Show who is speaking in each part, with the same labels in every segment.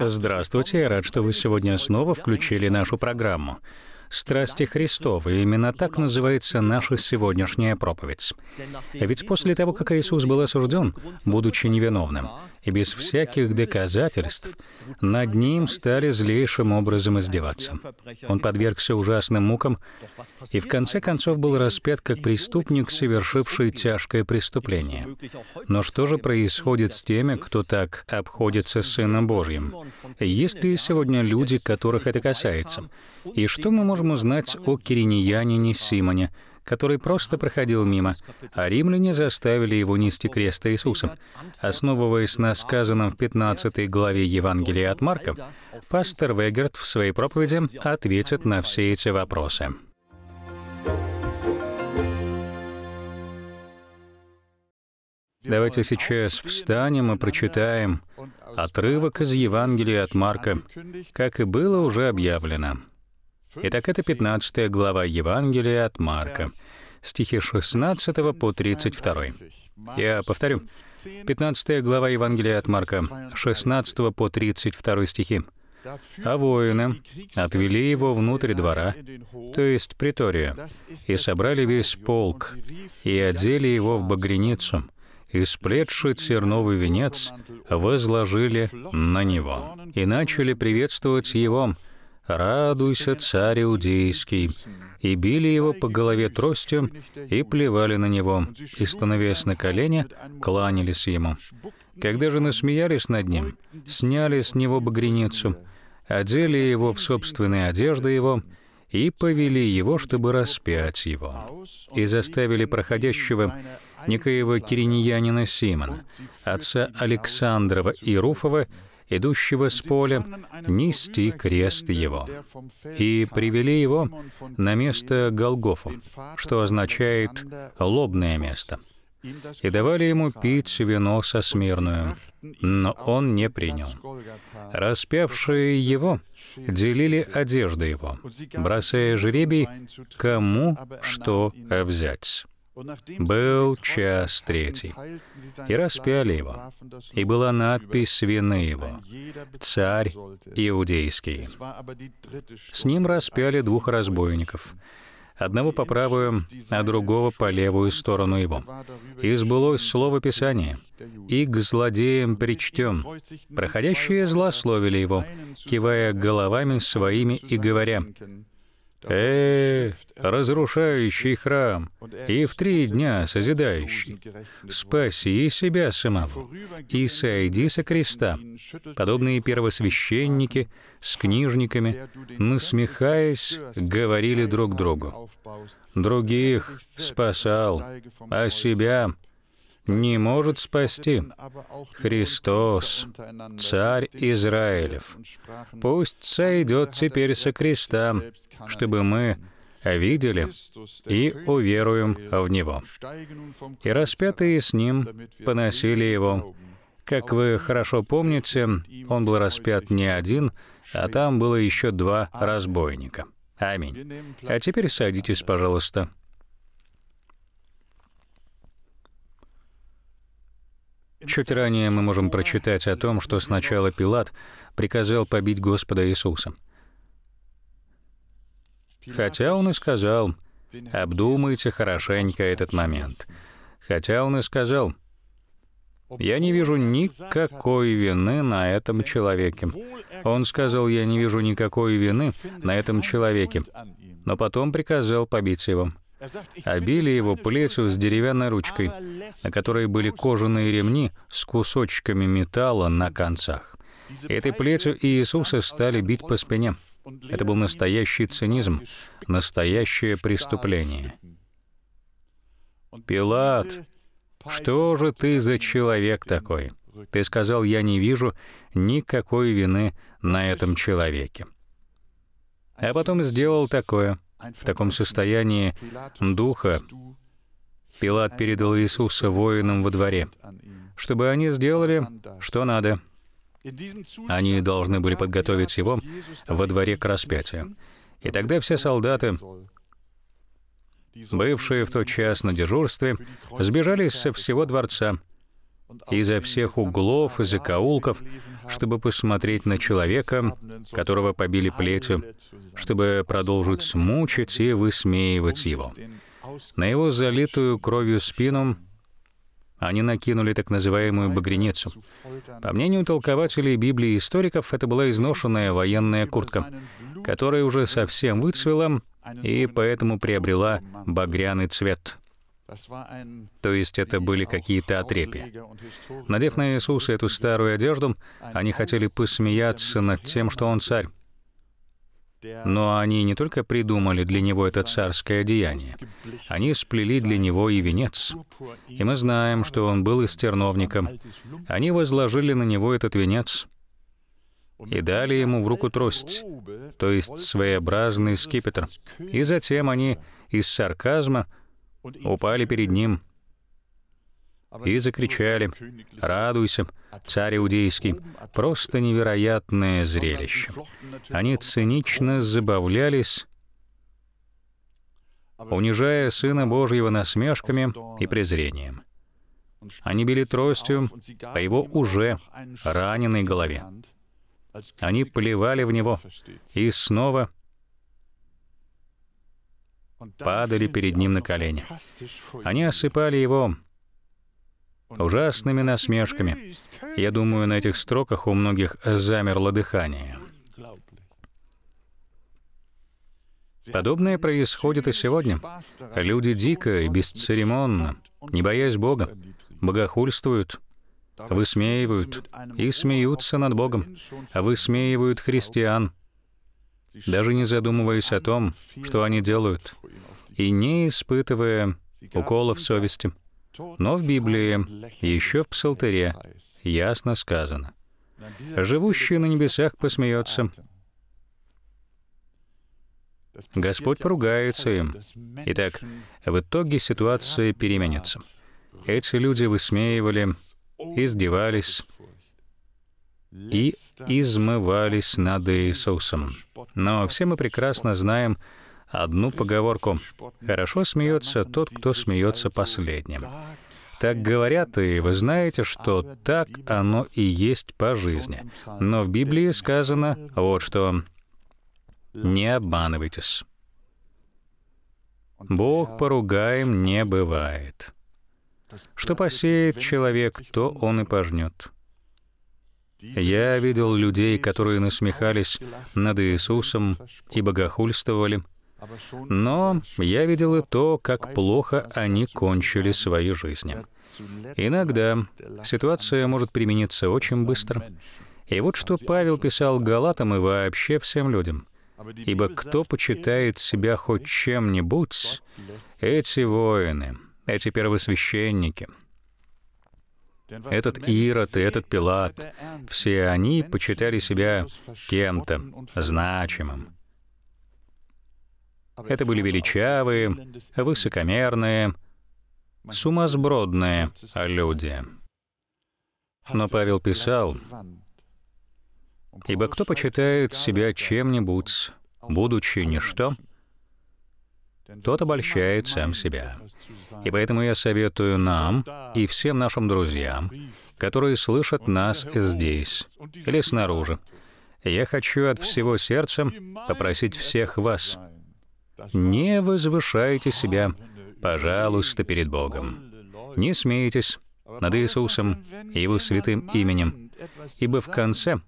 Speaker 1: Здравствуйте, я рад, что вы сегодня снова включили нашу программу страсти Христовы. Именно так называется наша сегодняшняя проповедь. Ведь после того, как Иисус был осужден, будучи невиновным, и без всяких доказательств, над ним стали злейшим образом издеваться. Он подвергся ужасным мукам и в конце концов был распят как преступник, совершивший тяжкое преступление. Но что же происходит с теми, кто так обходится с Сыном Божьим? Есть ли сегодня люди, которых это касается? И что мы можем узнать о кириньянине Симоне, который просто проходил мимо, а римляне заставили его нести крест Иисуса. Основываясь на сказанном в 15 главе Евангелия от Марка, пастор Вегард в своей проповеди ответит на все эти вопросы. Давайте сейчас встанем и прочитаем отрывок из Евангелия от Марка, как и было уже объявлено. Итак, это 15 глава Евангелия от Марка, стихи 16 по 32. Я повторю. 15 глава Евангелия от Марка, 16 по 32 стихи. А воины отвели его внутрь двора, то есть приторию, и собрали весь полк, и одели его в багреницу, и, сплетши терновый венец, возложили на него, и начали приветствовать его, «Радуйся, царь иудейский!» и били его по голове тростью и плевали на него, и, становясь на колени, кланялись ему. Когда же насмеялись над ним, сняли с него багряницу, одели его в собственные одежды его и повели его, чтобы распять его, и заставили проходящего некоего кириньянина Симона, отца Александрова и Руфова, идущего с поля, нести крест его. И привели его на место Голгофу, что означает «лобное место». И давали ему пить вино со смирную, но он не принял. Распявшие его делили одежды его, бросая жребий, кому что взять. Был час третий, и распяли его, и была надпись с вины его «Царь Иудейский». С ним распяли двух разбойников, одного по правую, а другого по левую сторону его. И сбылось слово Писания, «И к злодеям причтем». Проходящие злословили его, кивая головами своими и говоря, Э, э, э, разрушающий э, храм, и в три дня созидающий. Спаси себя самого и сойди со креста, подобные первосвященники с книжниками, насмехаясь, говорили друг другу. Других спасал, а себя не может спасти. Христос, Царь Израилев, пусть сойдет теперь со креста, чтобы мы видели и уверуем в Него. И распятые с Ним поносили Его. Как вы хорошо помните, Он был распят не один, а там было еще два разбойника. Аминь. А теперь садитесь, пожалуйста. Чуть ранее мы можем прочитать о том, что сначала Пилат приказал побить Господа Иисуса. Хотя он и сказал, обдумайте хорошенько этот момент. Хотя он и сказал, я не вижу никакой вины на этом человеке. Он сказал, я не вижу никакой вины на этом человеке, но потом приказал побить его обили его плетью с деревянной ручкой, на которой были кожаные ремни с кусочками металла на концах. Этой плетью Иисуса стали бить по спине. Это был настоящий цинизм, настоящее преступление. «Пилат, что же ты за человек такой? Ты сказал, я не вижу никакой вины на этом человеке. А потом сделал такое — в таком состоянии духа Пилат передал Иисуса воинам во дворе, чтобы они сделали, что надо. Они должны были подготовить его во дворе к распятию. И тогда все солдаты, бывшие в тот час на дежурстве, сбежались со всего дворца, изо всех углов и закоулков, чтобы посмотреть на человека, которого побили плетью, чтобы продолжить мучить и высмеивать его. На его залитую кровью спину они накинули так называемую «багряницу». По мнению толкователей Библии и историков, это была изношенная военная куртка, которая уже совсем выцвела и поэтому приобрела багряный цвет — то есть это были какие-то отрепи. Надев на Иисуса эту старую одежду, они хотели посмеяться над тем, что он царь. Но они не только придумали для него это царское деяние, они сплели для него и венец. И мы знаем, что он был из терновника. Они возложили на него этот венец и дали ему в руку трость, то есть своеобразный скипетр. И затем они из сарказма упали перед ним и закричали «Радуйся, царь иудейский!» Просто невероятное зрелище. Они цинично забавлялись, унижая Сына Божьего насмешками и презрением. Они били тростью по его уже раненой голове. Они плевали в него и снова падали перед ним на а колени. Они осыпали его ужасными насмешками. Я думаю, на этих строках у многих замерло дыхание. Подобное происходит и сегодня. Люди дико и бесцеремонно, не боясь Бога, богохульствуют, высмеивают и смеются над Богом, высмеивают христиан, даже не задумываясь о том, что они делают и не испытывая уколов совести. Но в Библии, еще в Псалтыре, ясно сказано, «Живущий на небесах посмеется». Господь поругается им. Итак, в итоге ситуация переменится. Эти люди высмеивали, издевались и измывались над Иисусом. Но все мы прекрасно знаем, одну поговорку «Хорошо смеется тот, кто смеется последним». Так говорят, и вы знаете, что так оно и есть по жизни. Но в Библии сказано вот что «Не обманывайтесь». Бог поругаем не бывает. Что посеет человек, то он и пожнет. Я видел людей, которые насмехались над Иисусом и богохульствовали, но я видел и то, как плохо они кончили свои жизни. Иногда ситуация может примениться очень быстро. И вот что Павел писал Галатам и вообще всем людям. «Ибо кто почитает себя хоть чем-нибудь, эти воины, эти первосвященники, этот Ирод и этот Пилат, все они почитали себя кем-то значимым, это были величавые, высокомерные, сумасбродные люди. Но Павел писал, «Ибо кто почитает себя чем-нибудь, будучи ничто, тот обольщает сам себя. И поэтому я советую нам и всем нашим друзьям, которые слышат нас здесь или снаружи, я хочу от всего сердца попросить всех вас — не возвышайте себя, пожалуйста, перед Богом. Не смейтесь над Иисусом и Его святым именем, ибо в конце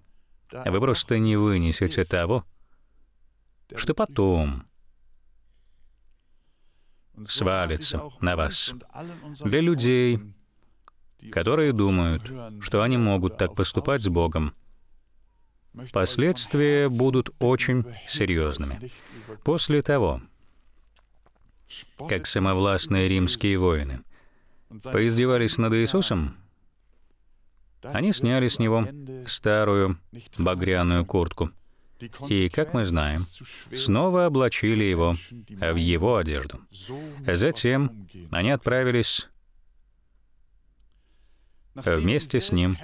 Speaker 1: вы просто не вынесете того, что потом свалится на вас. Для людей, которые думают, что они могут так поступать с Богом, Последствия будут очень серьезными. После того, как самовластные римские воины поиздевались над Иисусом, они сняли с него старую багряную куртку и, как мы знаем, снова облачили его в его одежду. Затем они отправились вместе с ним,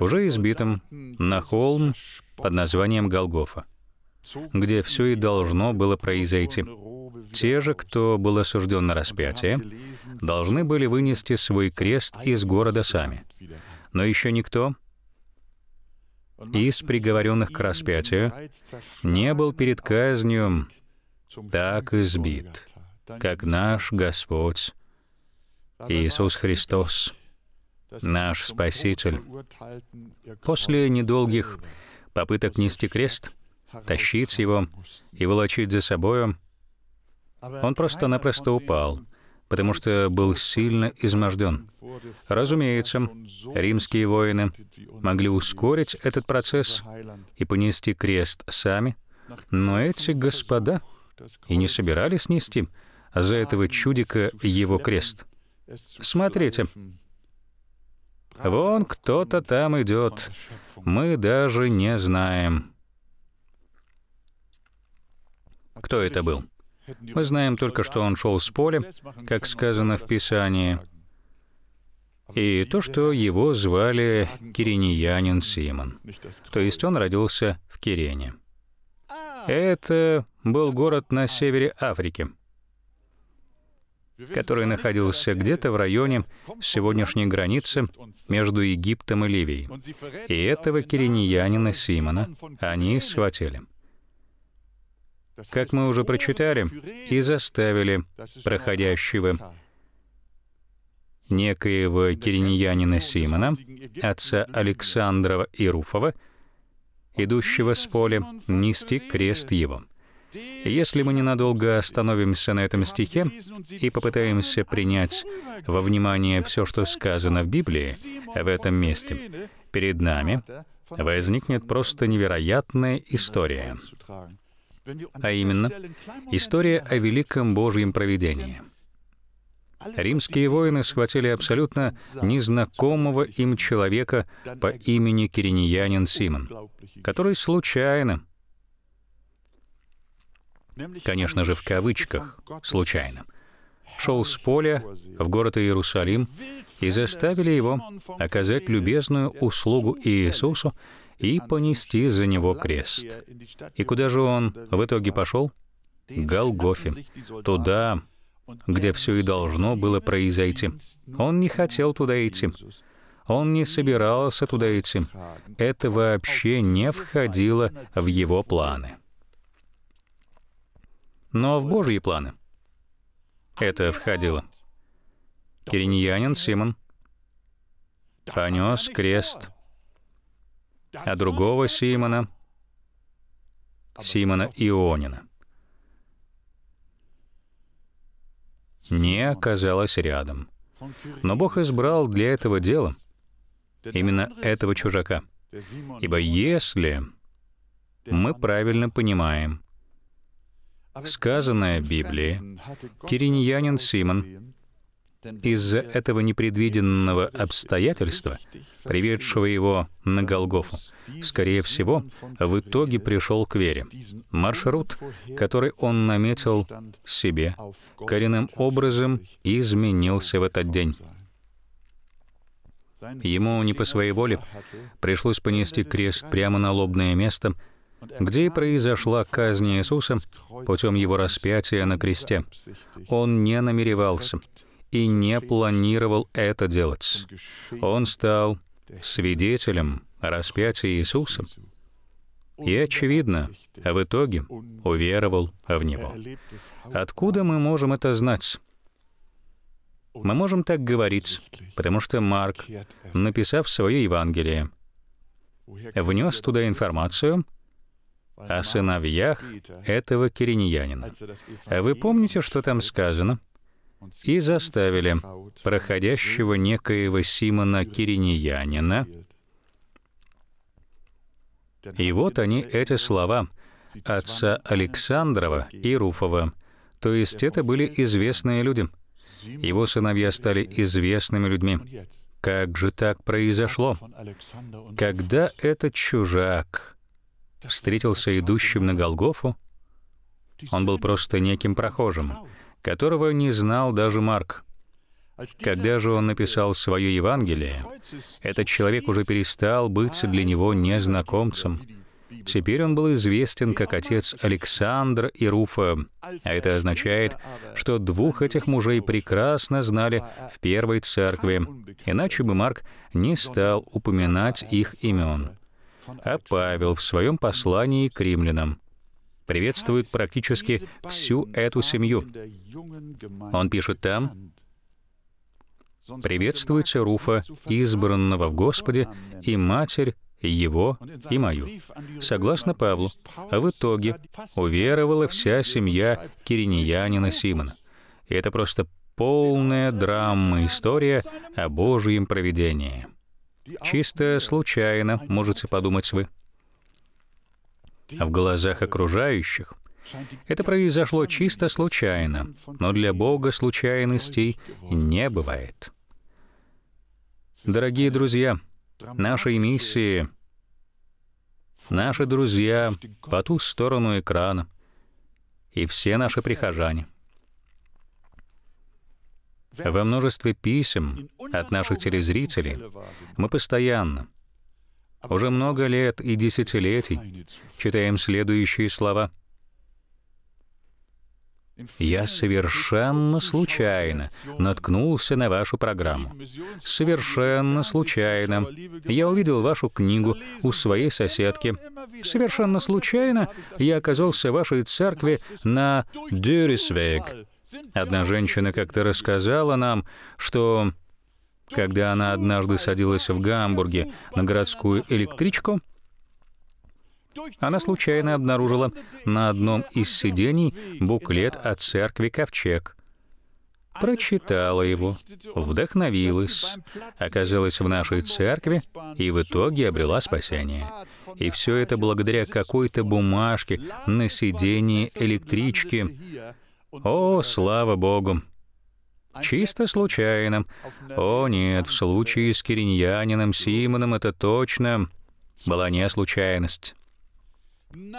Speaker 1: уже избитым, на холм под названием Голгофа, где все и должно было произойти. Те же, кто был осужден на распятие, должны были вынести свой крест из города сами. Но еще никто из приговоренных к распятию не был перед казнью так избит, как наш Господь Иисус Христос наш Спаситель. После недолгих попыток нести крест, тащить его и волочить за собою, он просто-напросто упал, потому что был сильно изможден. Разумеется, римские воины могли ускорить этот процесс и понести крест сами, но эти господа и не собирались нести за этого чудика его крест. Смотрите, Вон кто-то там идет. Мы даже не знаем. Кто это был? Мы знаем только, что он шел с поля, как сказано в Писании, и то, что его звали Кириньянин Симон. То есть он родился в Кирене. Это был город на севере Африки который находился где-то в районе сегодняшней границы между Египтом и Ливией. И этого кириньянина Симона они схватили. Как мы уже прочитали, и заставили проходящего некоего кириньянина Симона, отца Александрова Ируфова, идущего с поля, нести крест его — если мы ненадолго остановимся на этом стихе и попытаемся принять во внимание все, что сказано в Библии в этом месте, перед нами возникнет просто невероятная история. А именно, история о великом Божьем провидении. Римские воины схватили абсолютно незнакомого им человека по имени Кириньянин Симон, который случайно конечно же в кавычках, случайным, шел с поля в город Иерусалим и заставили его оказать любезную услугу Иисусу и понести за него крест. И куда же он в итоге пошел? К Голгофе, туда, где все и должно было произойти. Он не хотел туда идти. Он не собирался туда идти. Это вообще не входило в его планы но в Божьи планы. Это входило. Кириньянин Симон понес крест, а другого Симона, Симона Ионина, не оказалось рядом. Но Бог избрал для этого дела именно этого чужака. Ибо если мы правильно понимаем, сказанное Библией, кириньянин Симон из-за этого непредвиденного обстоятельства, приведшего его на Голгофу, скорее всего, в итоге пришел к вере. Маршрут, который он наметил себе, коренным образом изменился в этот день. Ему не по своей воле пришлось понести крест прямо на лобное место — где и произошла казнь Иисуса путем его распятия на кресте. Он не намеревался и не планировал это делать. Он стал свидетелем распятия Иисуса и, очевидно, в итоге уверовал в Него. Откуда мы можем это знать? Мы можем так говорить, потому что Марк, написав свое Евангелие, внес туда информацию о сыновьях этого кириньянина. А вы помните, что там сказано? «И заставили проходящего некоего Симона Кириньянина». И вот они, эти слова, отца Александрова и Руфова. То есть это были известные люди. Его сыновья стали известными людьми. Как же так произошло? Когда этот чужак встретился идущим на Голгофу, он был просто неким прохожим, которого не знал даже Марк. Когда же он написал свое Евангелие, этот человек уже перестал быть для него незнакомцем. Теперь он был известен как отец Александр и Руфа, а это означает, что двух этих мужей прекрасно знали в первой церкви, иначе бы Марк не стал упоминать их имен а Павел в своем послании к римлянам приветствует практически всю эту семью. Он пишет там, «Приветствуется Руфа, избранного в Господе, и Матерь его и мою. Согласно Павлу, а в итоге уверовала вся семья кириньянина Симона. И это просто полная драма история о Божьем провидении. Чисто случайно, можете подумать вы. А в глазах окружающих это произошло чисто случайно, но для Бога случайностей не бывает. Дорогие друзья, нашей миссии, наши друзья по ту сторону экрана и все наши прихожане — во множестве писем от наших телезрителей мы постоянно, уже много лет и десятилетий, читаем следующие слова. «Я совершенно случайно наткнулся на вашу программу. Совершенно случайно. Я увидел вашу книгу у своей соседки. Совершенно случайно я оказался в вашей церкви на Дюрисвейк. Одна женщина как-то рассказала нам, что когда она однажды садилась в Гамбурге на городскую электричку, она случайно обнаружила на одном из сидений буклет о церкви Ковчег. Прочитала его, вдохновилась, оказалась в нашей церкви и в итоге обрела спасение. И все это благодаря какой-то бумажке на сидении электрички — о, слава Богу! Чисто случайно. О нет, в случае с кириньянином Симоном это точно была не случайность.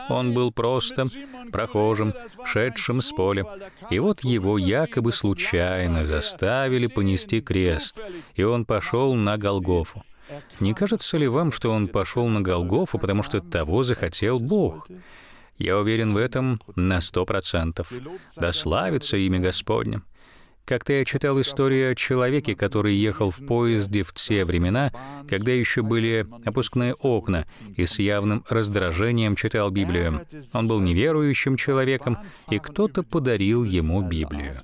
Speaker 1: Он был просто прохожим, шедшим с поля, и вот его якобы случайно заставили понести крест, и он пошел на Голгофу. Не кажется ли вам, что он пошел на Голгофу, потому что того захотел Бог? Я уверен в этом на сто процентов. Да славится имя Господне. Как-то я читал историю о человеке, который ехал в поезде в те времена, когда еще были опускные окна, и с явным раздражением читал Библию. Он был неверующим человеком, и кто-то подарил ему Библию.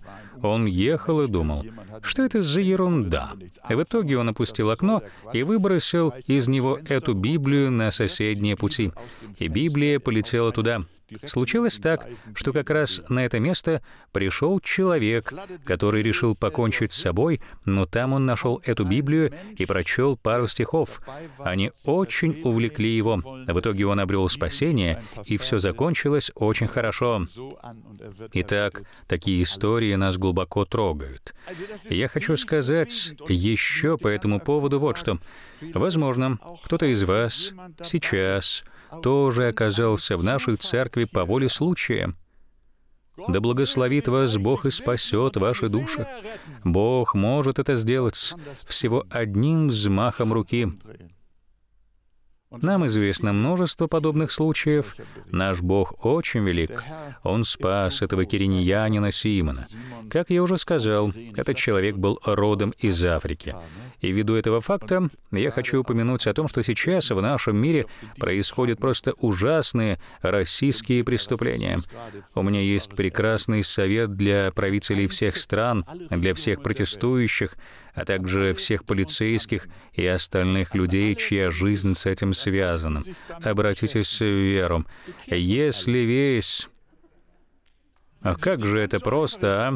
Speaker 1: Он ехал и думал, что это за ерунда. И в итоге он опустил окно и выбросил из него эту Библию на соседние пути. И Библия полетела туда. Случилось так, что как раз на это место пришел человек, который решил покончить с собой, но там он нашел эту Библию и прочел пару стихов. Они очень увлекли его. В итоге он обрел спасение, и все закончилось очень хорошо. Итак, такие истории нас глубоко трогают. Я хочу сказать еще по этому поводу вот что. Возможно, кто-то из вас сейчас тоже оказался в нашей церкви по воле случая. Да благословит вас Бог и спасет ваши души. Бог может это сделать всего одним взмахом руки. Нам известно множество подобных случаев. Наш Бог очень велик. Он спас этого кириньянина Симона. Как я уже сказал, этот человек был родом из Африки. И ввиду этого факта я хочу упомянуть о том, что сейчас в нашем мире происходят просто ужасные российские преступления. У меня есть прекрасный совет для правителей всех стран, для всех протестующих, а также всех полицейских и остальных людей, чья жизнь с этим связана. Обратитесь в веру. Если весь... А как же это просто, а?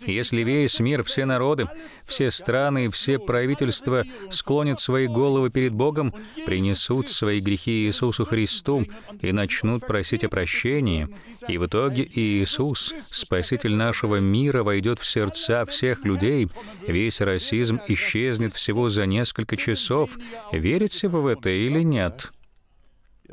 Speaker 1: Если весь мир, все народы, все страны все правительства склонят свои головы перед Богом, принесут свои грехи Иисусу Христу и начнут просить о прощении, и в итоге Иисус, Спаситель нашего мира, войдет в сердца всех людей, весь расизм исчезнет всего за несколько часов. Верите вы в это или нет?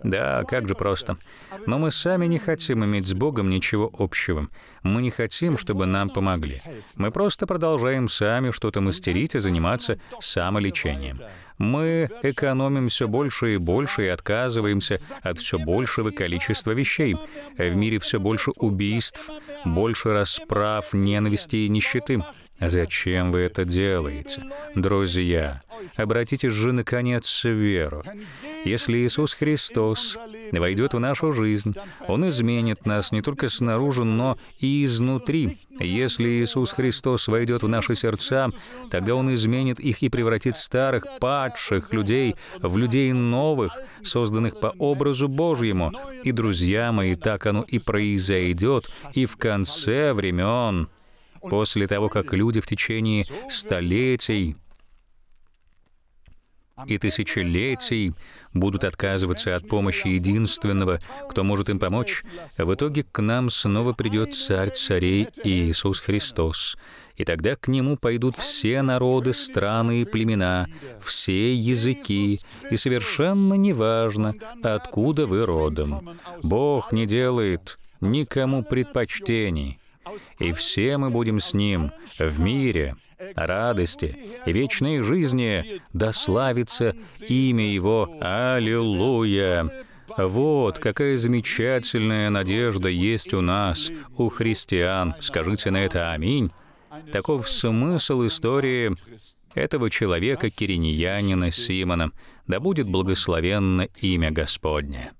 Speaker 1: Да, как же просто. Но мы сами не хотим иметь с Богом ничего общего. Мы не хотим, чтобы нам помогли. Мы просто продолжаем сами что-то мастерить и заниматься самолечением. Мы экономим все больше и больше и отказываемся от все большего количества вещей. В мире все больше убийств, больше расправ, ненависти и нищеты. Зачем вы это делаете? Друзья, обратите же, наконец, в веру. Если Иисус Христос войдет в нашу жизнь, Он изменит нас не только снаружи, но и изнутри. Если Иисус Христос войдет в наши сердца, тогда Он изменит их и превратит старых, падших людей в людей новых, созданных по образу Божьему. И, друзья мои, так оно и произойдет, и в конце времен после того, как люди в течение столетий и тысячелетий будут отказываться от помощи единственного, кто может им помочь, в итоге к нам снова придет Царь Царей Иисус Христос. И тогда к Нему пойдут все народы, страны и племена, все языки, и совершенно неважно, откуда вы родом. Бог не делает никому предпочтений и все мы будем с Ним в мире, радости и вечной жизни, да славится имя Его. Аллилуйя! Вот какая замечательная надежда есть у нас, у христиан. Скажите на это «Аминь». Таков смысл истории этого человека, кириньянина Симона. Да будет благословенно имя Господне.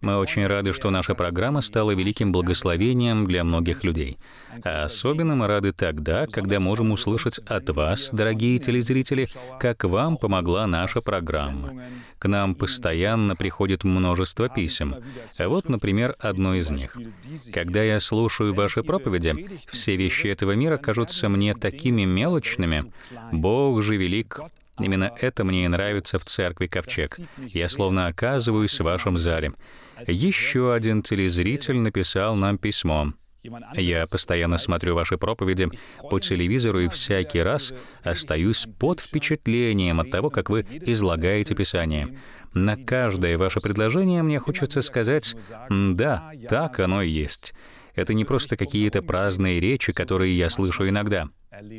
Speaker 1: Мы очень рады, что наша программа стала великим благословением для многих людей. А особенно мы рады тогда, когда можем услышать от вас, дорогие телезрители, как вам помогла наша программа. К нам постоянно приходит множество писем. вот, например, одно из них. «Когда я слушаю ваши проповеди, все вещи этого мира кажутся мне такими мелочными. Бог же велик, Именно это мне и нравится в церкви Ковчег. Я словно оказываюсь в вашем зале. Еще один телезритель написал нам письмо. Я постоянно смотрю ваши проповеди по телевизору и всякий раз остаюсь под впечатлением от того, как вы излагаете Писание. На каждое ваше предложение мне хочется сказать «да, так оно и есть». Это не просто какие-то праздные речи, которые я слышу иногда.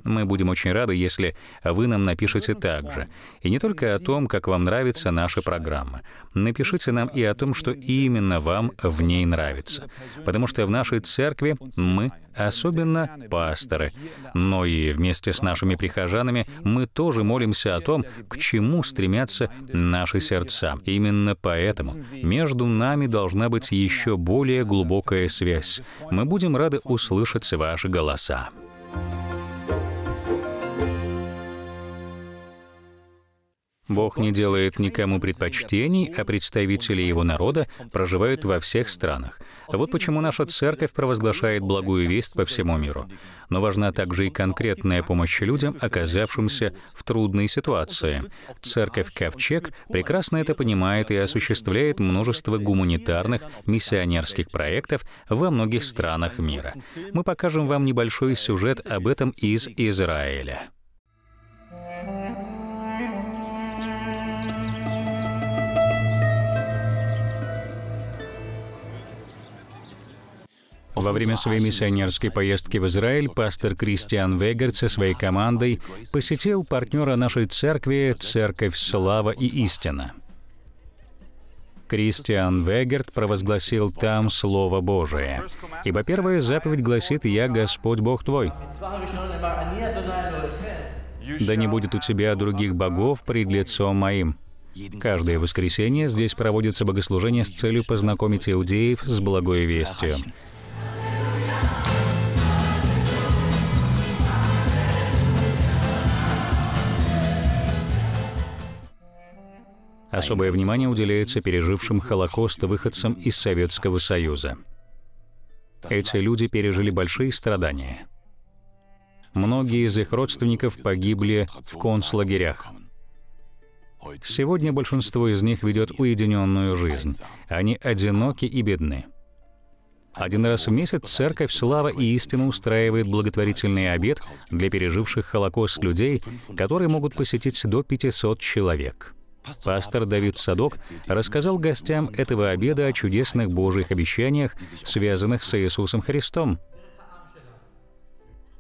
Speaker 1: Мы будем очень рады, если вы нам напишете также. И не только о том, как вам нравится наша программа. Напишите нам и о том, что именно вам в ней нравится. Потому что в нашей церкви мы, особенно пасторы, но и вместе с нашими прихожанами мы тоже молимся о том, к чему стремятся наши сердца. Именно поэтому между нами должна быть еще более глубокая связь. Мы будем рады услышать ваши голоса. Thank you Бог не делает никому предпочтений, а представители его народа проживают во всех странах. Вот почему наша церковь провозглашает благую весть по всему миру. Но важна также и конкретная помощь людям, оказавшимся в трудной ситуации. Церковь Ковчег прекрасно это понимает и осуществляет множество гуманитарных, миссионерских проектов во многих странах мира. Мы покажем вам небольшой сюжет об этом из Израиля. Во время своей миссионерской поездки в Израиль пастор Кристиан Вегард со своей командой посетил партнера нашей церкви «Церковь Слава и Истина». Кристиан Вегерт провозгласил там Слово Божие. Ибо первая заповедь гласит «Я Господь Бог твой». «Да не будет у тебя других богов пред лицом моим». Каждое воскресенье здесь проводится богослужение с целью познакомить иудеев с благой вестью. Особое внимание уделяется пережившим Холокост выходцам из Советского Союза. Эти люди пережили большие страдания. Многие из их родственников погибли в концлагерях. Сегодня большинство из них ведет уединенную жизнь. Они одиноки и бедны. Один раз в месяц церковь «Слава и истина» устраивает благотворительный обед для переживших Холокост людей, которые могут посетить до 500 человек. Пастор Давид Садок рассказал гостям этого обеда о чудесных Божьих обещаниях, связанных с Иисусом Христом.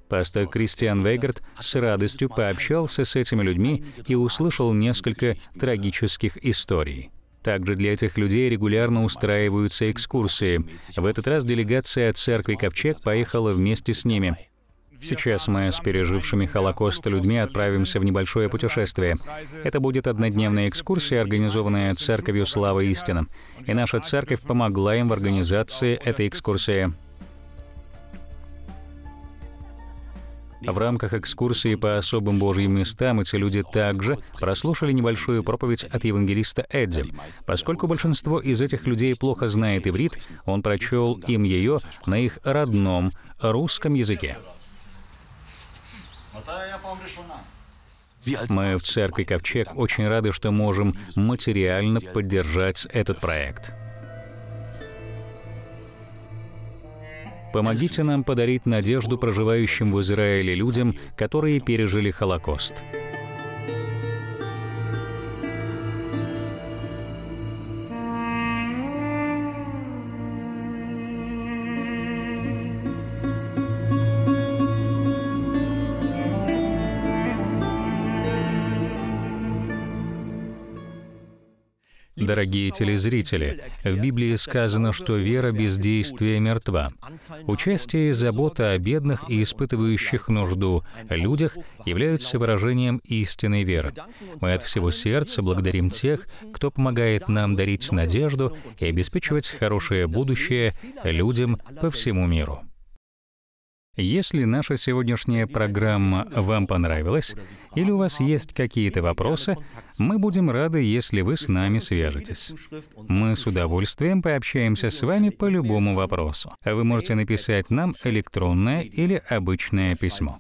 Speaker 1: Пастор Кристиан Вейгард с радостью пообщался с этими людьми и услышал несколько трагических историй. Также для этих людей регулярно устраиваются экскурсии. В этот раз делегация от церкви Ковчег поехала вместе с ними. Сейчас мы с пережившими Холокост людьми отправимся в небольшое путешествие. Это будет однодневная экскурсия, организованная Церковью Славы Истина. И наша церковь помогла им в организации этой экскурсии. В рамках экскурсии по особым Божьим местам эти люди также прослушали небольшую проповедь от евангелиста Эдди. Поскольку большинство из этих людей плохо знает иврит, он прочел им ее на их родном русском языке. А Мы в церкви Ковчег очень рады, что можем материально поддержать этот проект. Помогите нам подарить надежду проживающим в Израиле людям, которые пережили Холокост. дорогие телезрители, в Библии сказано, что вера без действия мертва. Участие и забота о бедных и испытывающих нужду людях являются выражением истинной веры. Мы от всего сердца благодарим тех, кто помогает нам дарить надежду и обеспечивать хорошее будущее людям по всему миру. Если наша сегодняшняя программа вам понравилась или у вас есть какие-то вопросы, мы будем рады, если вы с нами свяжетесь. Мы с удовольствием пообщаемся с вами по любому вопросу. Вы можете написать нам электронное или обычное письмо.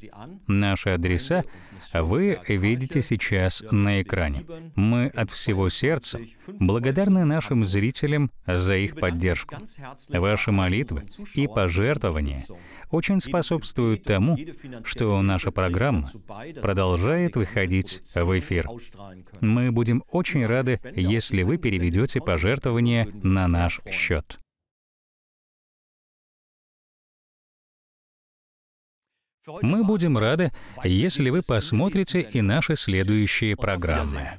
Speaker 1: Наши адреса — вы видите сейчас на экране. Мы от всего сердца благодарны нашим зрителям за их поддержку. Ваши молитвы и пожертвования очень способствуют тому, что наша программа продолжает выходить в эфир. Мы будем очень рады, если вы переведете пожертвования на наш счет. Мы будем рады, если вы посмотрите и наши следующие программы.